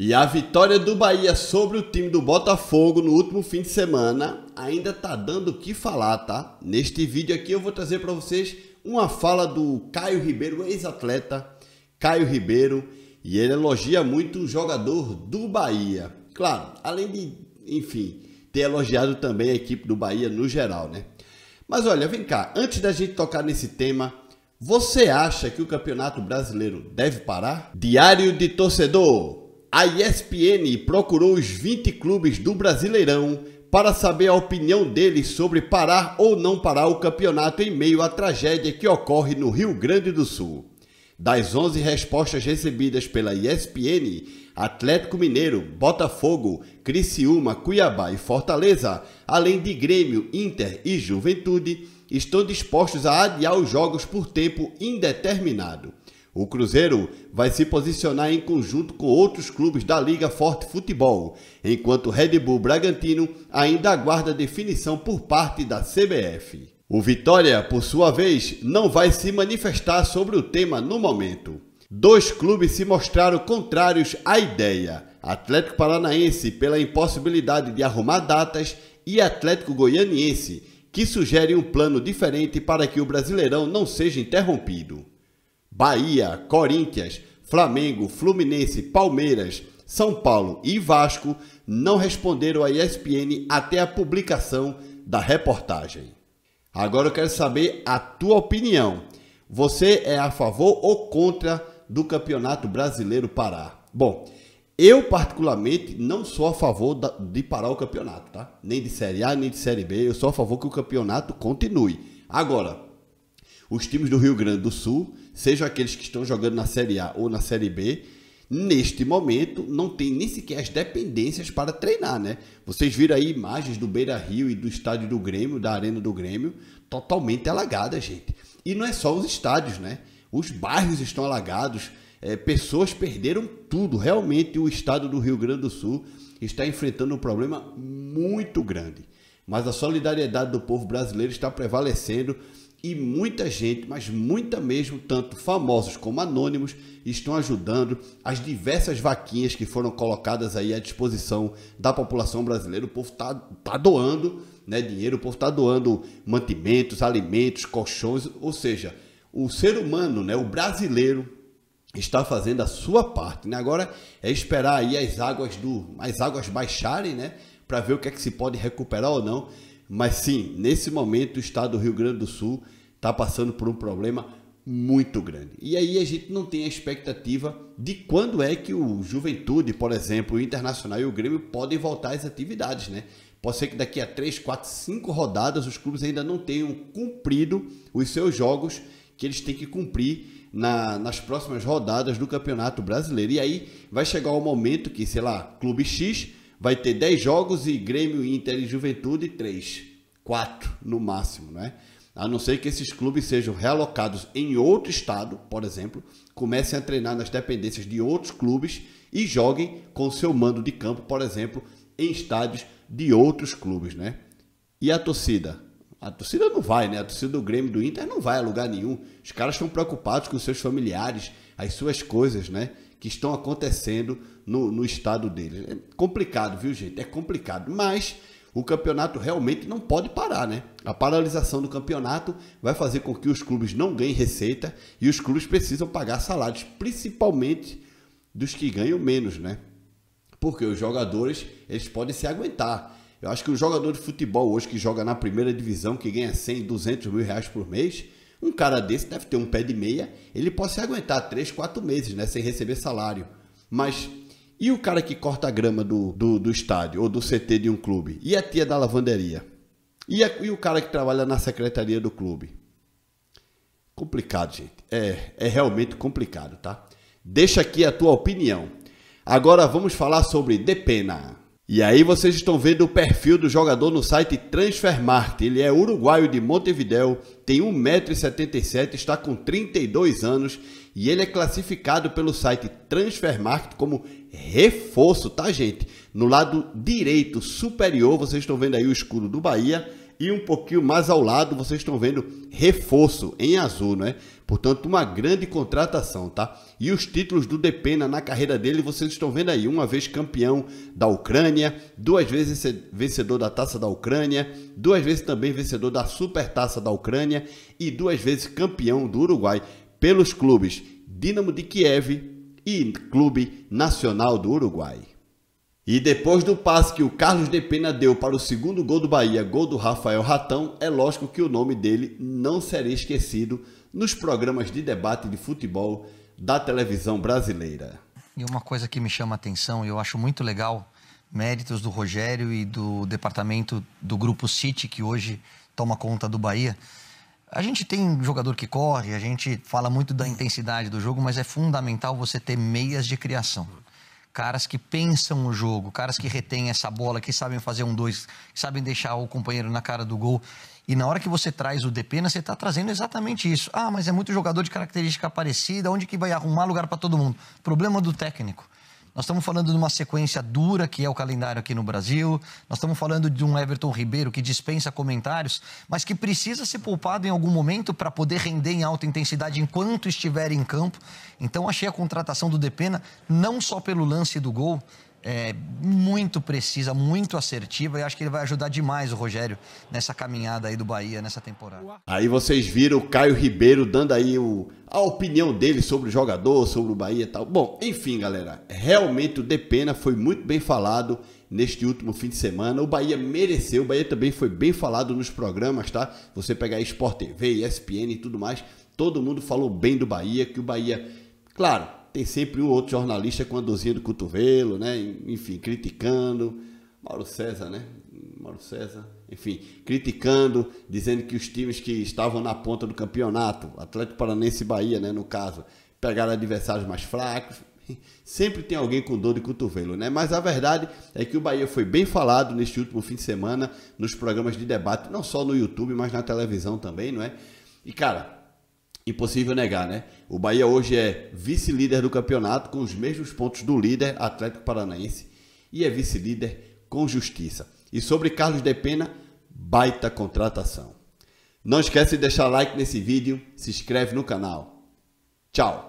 E a vitória do Bahia sobre o time do Botafogo no último fim de semana ainda tá dando o que falar, tá? Neste vídeo aqui eu vou trazer para vocês uma fala do Caio Ribeiro, ex-atleta Caio Ribeiro, e ele elogia muito o jogador do Bahia. Claro, além de, enfim, ter elogiado também a equipe do Bahia no geral, né? Mas olha, vem cá, antes da gente tocar nesse tema, você acha que o Campeonato Brasileiro deve parar? Diário de Torcedor a ESPN procurou os 20 clubes do Brasileirão para saber a opinião deles sobre parar ou não parar o campeonato em meio à tragédia que ocorre no Rio Grande do Sul. Das 11 respostas recebidas pela ESPN, Atlético Mineiro, Botafogo, Criciúma, Cuiabá e Fortaleza, além de Grêmio, Inter e Juventude, estão dispostos a adiar os jogos por tempo indeterminado. O Cruzeiro vai se posicionar em conjunto com outros clubes da Liga Forte Futebol, enquanto o Red Bull Bragantino ainda aguarda definição por parte da CBF. O Vitória, por sua vez, não vai se manifestar sobre o tema no momento. Dois clubes se mostraram contrários à ideia: Atlético Paranaense, pela impossibilidade de arrumar datas, e Atlético Goianiense, que sugere um plano diferente para que o Brasileirão não seja interrompido. Bahia, Corinthians, Flamengo, Fluminense, Palmeiras, São Paulo e Vasco não responderam à ESPN até a publicação da reportagem. Agora eu quero saber a tua opinião. Você é a favor ou contra do Campeonato Brasileiro parar? Bom, eu particularmente não sou a favor de parar o campeonato, tá? Nem de Série A, nem de Série B. Eu sou a favor que o campeonato continue. Agora, os times do Rio Grande do Sul, sejam aqueles que estão jogando na Série A ou na Série B, neste momento não tem nem sequer as dependências para treinar, né? Vocês viram aí imagens do Beira Rio e do estádio do Grêmio, da Arena do Grêmio, totalmente alagada, gente. E não é só os estádios, né? Os bairros estão alagados, é, pessoas perderam tudo. Realmente o estado do Rio Grande do Sul está enfrentando um problema muito grande. Mas a solidariedade do povo brasileiro está prevalecendo e muita gente, mas muita mesmo, tanto famosos como anônimos, estão ajudando as diversas vaquinhas que foram colocadas aí à disposição da população brasileira. O povo está tá doando né, dinheiro, o povo está doando mantimentos, alimentos, colchões, ou seja, o ser humano, né, o brasileiro, está fazendo a sua parte. Né? Agora é esperar aí as águas do, as águas baixarem, né, para ver o que é que se pode recuperar ou não. Mas sim, nesse momento o estado do Rio Grande do Sul está passando por um problema muito grande. E aí a gente não tem a expectativa de quando é que o Juventude, por exemplo, o Internacional e o Grêmio podem voltar às atividades, né? Pode ser que daqui a 3, 4, 5 rodadas os clubes ainda não tenham cumprido os seus jogos que eles têm que cumprir na, nas próximas rodadas do Campeonato Brasileiro. E aí vai chegar o momento que, sei lá, Clube X vai ter 10 jogos e Grêmio, Inter e Juventude 3, 4 no máximo, né? A não ser que esses clubes sejam relocados em outro estado, por exemplo, comecem a treinar nas dependências de outros clubes e joguem com seu mando de campo, por exemplo, em estádios de outros clubes, né? E a torcida? A torcida não vai, né? A torcida do Grêmio do Inter não vai a lugar nenhum. Os caras estão preocupados com seus familiares, as suas coisas, né? que estão acontecendo no, no estado deles. É complicado, viu, gente? É complicado. Mas o campeonato realmente não pode parar, né? A paralisação do campeonato vai fazer com que os clubes não ganhem receita e os clubes precisam pagar salários, principalmente dos que ganham menos, né? Porque os jogadores, eles podem se aguentar. Eu acho que o jogador de futebol hoje que joga na primeira divisão, que ganha 100, 200 mil reais por mês, um cara desse deve ter um pé de meia, ele pode se aguentar três quatro meses né, sem receber salário. Mas e o cara que corta a grama do, do, do estádio ou do CT de um clube? E a tia da lavanderia? E, a, e o cara que trabalha na secretaria do clube? Complicado, gente. É, é realmente complicado, tá? Deixa aqui a tua opinião. Agora vamos falar sobre Depena. E aí vocês estão vendo o perfil do jogador no site Transfermarkt. Ele é uruguaio de Montevideo, tem 1,77m, está com 32 anos e ele é classificado pelo site Transfermarkt como reforço, tá gente? No lado direito superior, vocês estão vendo aí o escudo do Bahia e um pouquinho mais ao lado, vocês estão vendo reforço em azul, não é? Portanto, uma grande contratação, tá? E os títulos do Depena na carreira dele, vocês estão vendo aí, uma vez campeão da Ucrânia, duas vezes vencedor da Taça da Ucrânia, duas vezes também vencedor da Supertaça da Ucrânia e duas vezes campeão do Uruguai pelos clubes Dinamo de Kiev e Clube Nacional do Uruguai. E depois do passe que o Carlos de Pena deu para o segundo gol do Bahia, gol do Rafael Ratão, é lógico que o nome dele não seria esquecido nos programas de debate de futebol da televisão brasileira. E uma coisa que me chama a atenção, e eu acho muito legal, méritos do Rogério e do departamento do grupo City, que hoje toma conta do Bahia. A gente tem jogador que corre, a gente fala muito da intensidade do jogo, mas é fundamental você ter meias de criação caras que pensam o jogo, caras que retêm essa bola, que sabem fazer um dois, que sabem deixar o companheiro na cara do gol. E na hora que você traz o Depena, você está trazendo exatamente isso. Ah, mas é muito jogador de característica parecida, onde que vai arrumar lugar para todo mundo? Problema do técnico. Nós estamos falando de uma sequência dura que é o calendário aqui no Brasil. Nós estamos falando de um Everton Ribeiro que dispensa comentários, mas que precisa ser poupado em algum momento para poder render em alta intensidade enquanto estiver em campo. Então achei a contratação do Depena não só pelo lance do gol, é, muito precisa, muito assertiva, e acho que ele vai ajudar demais o Rogério nessa caminhada aí do Bahia, nessa temporada. Aí vocês viram o Caio Ribeiro dando aí o, a opinião dele sobre o jogador, sobre o Bahia e tal. Bom, enfim, galera, realmente o Depena foi muito bem falado neste último fim de semana. O Bahia mereceu, o Bahia também foi bem falado nos programas, tá? Você pegar Sport TV, ESPN e tudo mais, todo mundo falou bem do Bahia, que o Bahia, claro, tem sempre um outro jornalista com a dorzinha do cotovelo, né? Enfim, criticando. Mauro César, né? Mauro César, enfim, criticando, dizendo que os times que estavam na ponta do campeonato, Atlético Paranense e Bahia, né, no caso, pegaram adversários mais fracos. Sempre tem alguém com dor de cotovelo, né? Mas a verdade é que o Bahia foi bem falado neste último fim de semana nos programas de debate, não só no YouTube, mas na televisão também, não é? E cara, impossível negar, né? O Bahia hoje é vice-líder do campeonato com os mesmos pontos do líder Atlético Paranaense e é vice-líder com justiça. E sobre Carlos Depena, baita contratação. Não esquece de deixar like nesse vídeo, se inscreve no canal. Tchau.